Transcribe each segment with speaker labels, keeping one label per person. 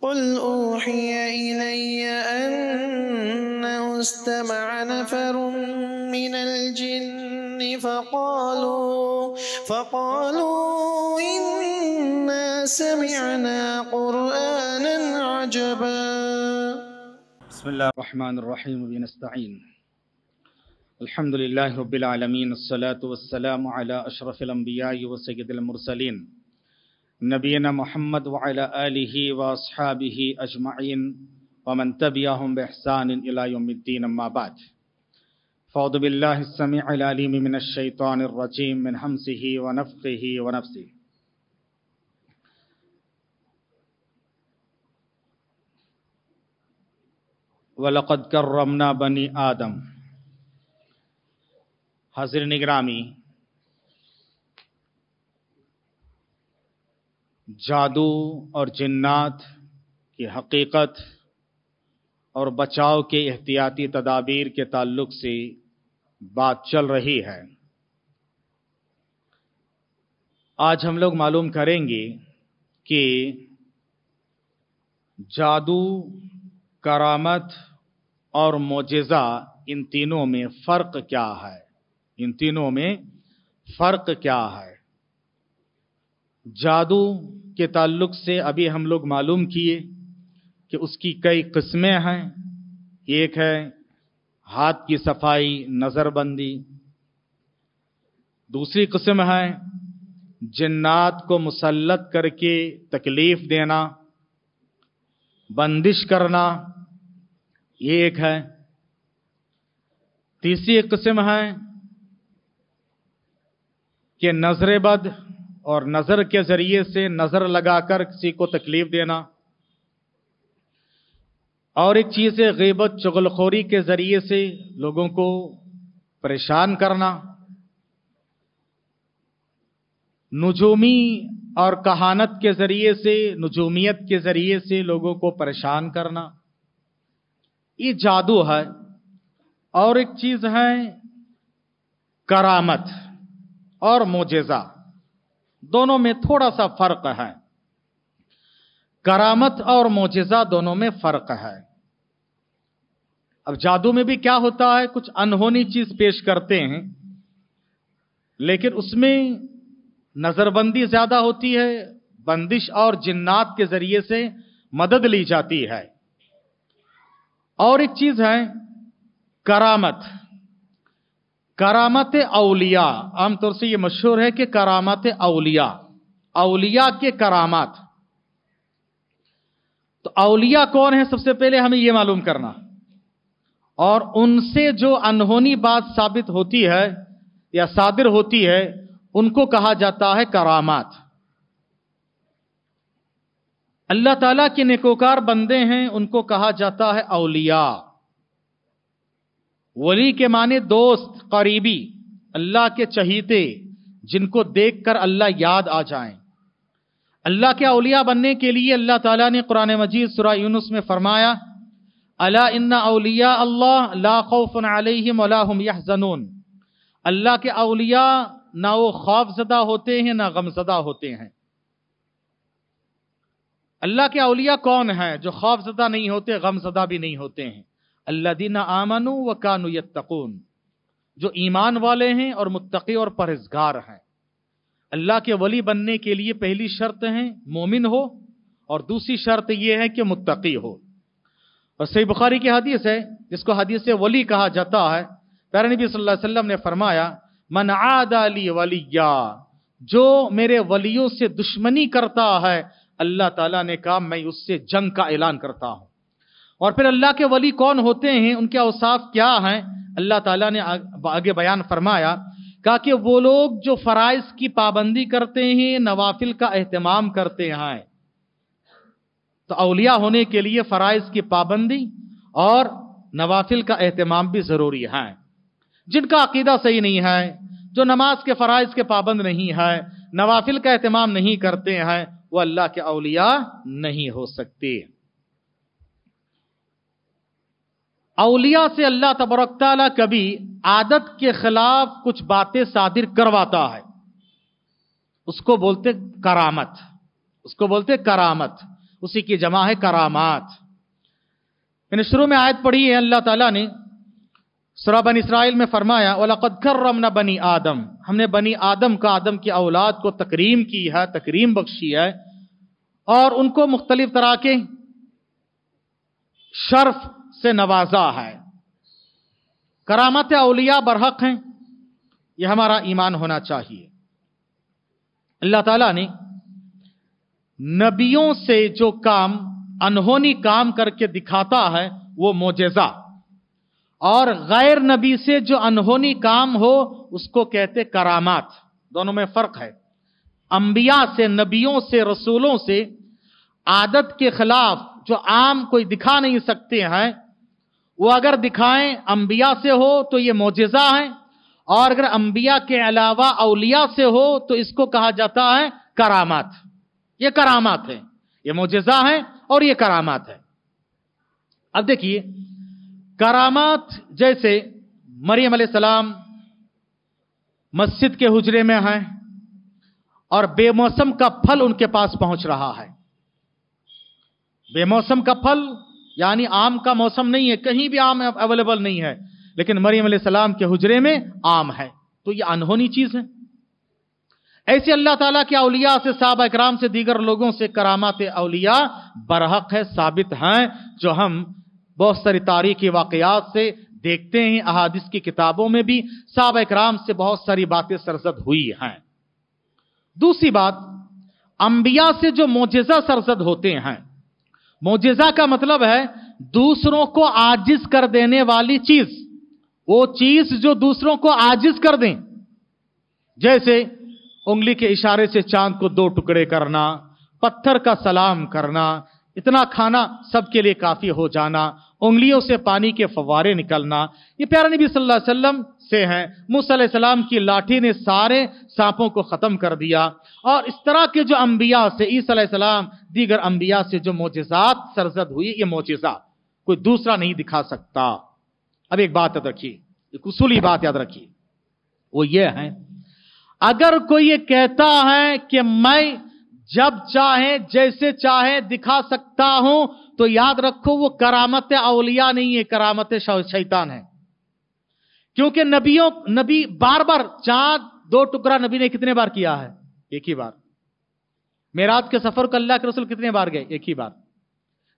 Speaker 1: قل أوحي إلي أنه استمع نفر من الجن فقالوا فقالوا إنا سمعنا قرآنا عجبا بسم الله الرحمن الرحيم بنستعين الحمد لله رب العالمين الصلاة والسلام على أشرف الأنبياء وسيد المرسلين نبينا محمد وعلى آله وأصحابه أجمعين ومن تبعهم بإحسان إلى يوم الدين أما بعد فأعوذ بالله السميع العليم من الشيطان الرجيم من همسه ونفخه ونفسه ولقد كرمنا بني آدم حضر نگرامی جادو اور جنات کی حقیقت اور بچاؤ کے احتیاطی تدابیر کے تعلق سے بات چل رہی ہے آج ہم لوگ معلوم کریں گے کہ جادو کرامت اور معجزہ ان تینوں میں فرق کیا ہے ان تینوں میں فرق کیا ہے جادو کے تعلق سے ابھی ہم لوگ معلوم کیے کہ اس کی کئی قسمیں ہیں ایک ہے ہاتھ کی صفائی نظر بندی دوسری قسم ہے جنات کو مسلط کر کے تکلیف دینا بندش کرنا یہ ایک ہے تیسری قسم ہے کہ نظر بد اور نظر کے ذریعے سے نظر لگا کر کسی کو تکلیف دینا اور ایک چیز ہے غیبت چغلخوری کے ذریعے سے لوگوں کو پریشان کرنا نجومی اور کہانت کے ذریعے سے نجومیت کے ذریعے سے لوگوں کو پریشان کرنا یہ جادو ہے اور ایک چیز ہے کرامت اور موجزہ دونوں میں تھوڑا سا فرق ہے کرامت اور موجزہ دونوں میں فرق ہے اب جادو میں بھی کیا ہوتا ہے کچھ انہونی چیز پیش کرتے ہیں لیکن اس میں نظر بندی زیادہ ہوتی ہے بندش اور جنات کے ذریعے سے مدد لی جاتی ہے اور ایک چیز ہے کرامت کرامت اولیاء عام طور سے یہ مشہور ہے کہ کرامت اولیاء اولیاء کے کرامات تو اولیاء کون ہیں سب سے پہلے ہمیں یہ معلوم کرنا اور ان سے جو انہونی بات ثابت ہوتی ہے یا صادر ہوتی ہے ان کو کہا جاتا ہے کرامات اللہ تعالیٰ کے نکوکار بندے ہیں ان کو کہا جاتا ہے اولیاء ولی کے معنی دوست قریبی اللہ کے چہیتے جن کو دیکھ کر اللہ یاد آ جائیں اللہ کے اولیاء بننے کے لیے اللہ تعالیٰ نے قرآن مجید سورہ یونس میں فرمایا اللہ ان علیہم اولیا اللہ اللہ اللہ کے اولیاء نہ وہ خوف زدہ ہوتے ہیں نہ غم زدہ ہوتے ہیں اللہ کے اولیاء کون ہیں جو خوف زدہ نہیں ہوتے غم زدہ بھی نہیں ہوتے ہیں اللہ دین آمن و کانویتقون جو ایمان والے ہیں اور متقی اور پرہزگار ہیں اللہ کے ولی بننے کے لیے پہلی شرط ہے مومن ہو اور دوسری شرط یہ ہے کہ متقی ہو اور صحیح بخاری کی حدیث ہے جس کو حدیث سے ولی کہا جاتا ہے پیر نبی صلی اللہ علیہ وسلم نے فرمایا من عاد علی ولی جو میرے ولیوں سے دشمنی کرتا ہے اللہ تعالیٰ نے کہا میں اس سے جنگ کا اعلان کرتا ہوں اور پھر اللہ کے ولی کون ہوتے ہیں ان کے اوصاف کیا ہیں اللہ تعالیٰ نے آگے بیان فرمایا کہا کہ وہ لوگ جو فرائض کی پابندی کرتے ہیں نوافل کا اہتمام کرتے ہیں تو اولیاء ہونے کے لیے فرائض کی پابندی اور نوافل کا اہتمام بھی ضروری ہے جن کا عقیدہ صحیح نہیں ہے جو نماز کے فرائض کے پابند نہیں ہے نوافل کا اہتمام نہیں کرتے ہیں وہ اللہ کے اولیاء نہیں ہو سکتے اولیاء سے اللہ تبرک تعالیٰ کبھی عادت کے خلاف کچھ باتیں صادر کرواتا ہے اس کو بولتے کرامت اس کو بولتے کرامت اسی کی جمع ہے کرامات یعنی شروع میں آیت پڑھی ہے اللہ تعالیٰ نے سورہ بن اسرائیل میں فرمایا وَلَقَدْ كَرَّمْنَا بَنِي آدم ہم نے بنی آدم کا آدم کی اولاد کو تکریم کی ہے تکریم بخشی ہے اور ان کو مختلف طرح کے شرف سے نوازا ہے کرامت اولیاء برحق ہیں یہ ہمارا ایمان ہونا چاہیے اللہ تعالیٰ نے نبیوں سے جو کام انہونی کام کر کے دکھاتا ہے وہ موجزہ اور غیر نبی سے جو انہونی کام ہو اس کو کہتے کرامات دونوں میں فرق ہے انبیاء سے نبیوں سے رسولوں سے عادت کے خلاف جو عام کوئی دکھا نہیں سکتے ہیں وہ اگر دکھائیں انبیاء سے ہو تو یہ موجزہ ہے اور اگر انبیاء کے علاوہ اولیاء سے ہو تو اس کو کہا جاتا ہے کرامات یہ کرامات ہے یہ موجزہ ہے اور یہ کرامات ہے اب دیکھیے کرامات جیسے مریم علیہ السلام مسجد کے حجرے میں ہیں اور بے موسم کا پھل ان کے پاس پہنچ رہا ہے بے موسم کا پھل یعنی آم کا موسم نہیں ہے کہیں بھی آم اویلیبل نہیں ہے لیکن مریم علیہ السلام کے حجرے میں آم ہے تو یہ انہونی چیز ہے ایسے اللہ تعالیٰ کے اولیاء سے صحابہ اکرام سے دیگر لوگوں سے کرامات اولیاء برحق ہے ثابت ہیں جو ہم بہت ساری تاریخی واقعات سے دیکھتے ہیں احادث کی کتابوں میں بھی صحابہ اکرام سے بہت ساری باتیں سرزد ہوئی ہیں دوسری بات انبیاء سے جو موجزہ سرزد ہوتے ہیں معجزہ کا مطلب ہے دوسروں کو آجز کر دینے والی چیز وہ چیز جو دوسروں کو آجز کر دیں جیسے انگلی کے اشارے سے چاند کو دو ٹکڑے کرنا پتھر کا سلام کرنا اتنا کھانا سب کے لیے کافی ہو جانا انگلیوں سے پانی کے فوارے نکلنا یہ پیارا نبی صلی اللہ علیہ وسلم سے ہیں موسیٰ علیہ السلام کی لاٹھی نے سارے سانپوں کو ختم کر دیا اور اس طرح کے جو انبیاء سے عیسی علیہ السلام دیگر انبیاء سے جو معجزات سرزد ہوئی یہ معجزہ کوئی دوسرا نہیں دکھا سکتا اب ایک بات یاد رکھیے اصولی بات یاد رکھیے وہ یہ ہے اگر کوئی یہ کہتا ہے کہ میں جب چاہیں جیسے چاہیں دکھا سکتا ہوں تو یاد رکھو وہ کرامت اولیاء نہیں ہے کرامت شیطان ہے کیونکہ نبیوں نبی بار بار چاند دو ٹکڑا نبی نے کتنے بار کیا ہے ایک ہی بار میراج کے سفر کو اللہ کے رسول کتنے بار گئے ایک ہی بار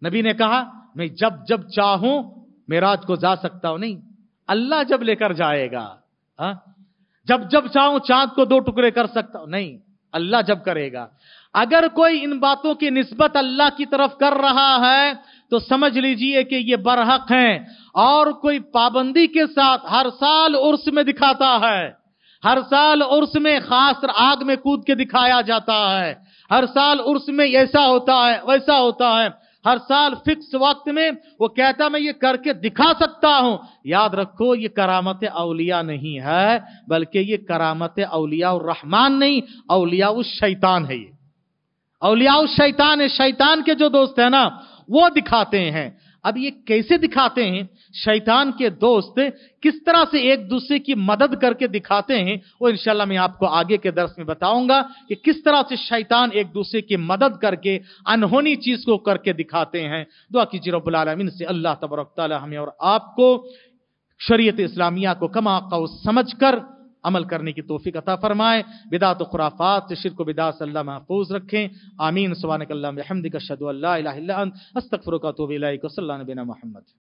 Speaker 1: نبی نے کہا میں جب جب چاہوں میراج کو جا سکتا ہوں نہیں اللہ جب لے کر جائے گا ہاں؟ جب جب چاہوں چاند کو دو ٹکڑے کر سکتا ہوں نہیں اللہ جب کرے گا اگر کوئی ان باتوں کی نسبت اللہ کی طرف کر رہا ہے تو سمجھ لیجئے کہ یہ برحق ہیں اور کوئی پابندی کے ساتھ ہر سال عرص میں دکھاتا ہے ہر سال عرص میں خاص آگ میں کود کے دکھایا جاتا ہے ہر سال عرص میں ایسا ہوتا ہے ویسا ہوتا ہے ہر سال فکس وقت میں وہ کہتا ہے میں یہ کر کے دکھا سکتا ہوں یاد رکھو یہ کرامت اولیاء نہیں ہے بلکہ یہ کرامت اولیاء الرحمن نہیں اولیاء الشیطان ہے یہ اولیاء الشیطان ہے شیطان کے جو دوست ہیں نا وہ دکھاتے ہیں اب یہ کیسے دکھاتے ہیں شیطان کے دوست کس طرح سے ایک دوسرے کی مدد کر کے دکھاتے ہیں وہ انشاءاللہ میں آپ کو آگے کے درس میں بتاؤں گا کہ کس طرح سے شیطان ایک دوسرے کی مدد کر کے انہونی چیز کو کر کے دکھاتے ہیں دعا رب العالمین سے اللہ تعالی ہمیں اور آپ کو شریعت اسلامیہ کو کما کا سمجھ کر عمل کرنے کی توفیق عطا فرمائے بدعت و خرافات سے شرک و بدا صلی اللہ محفوظ رکھیں آمین اللہ اللہ الہ انت صلی محمد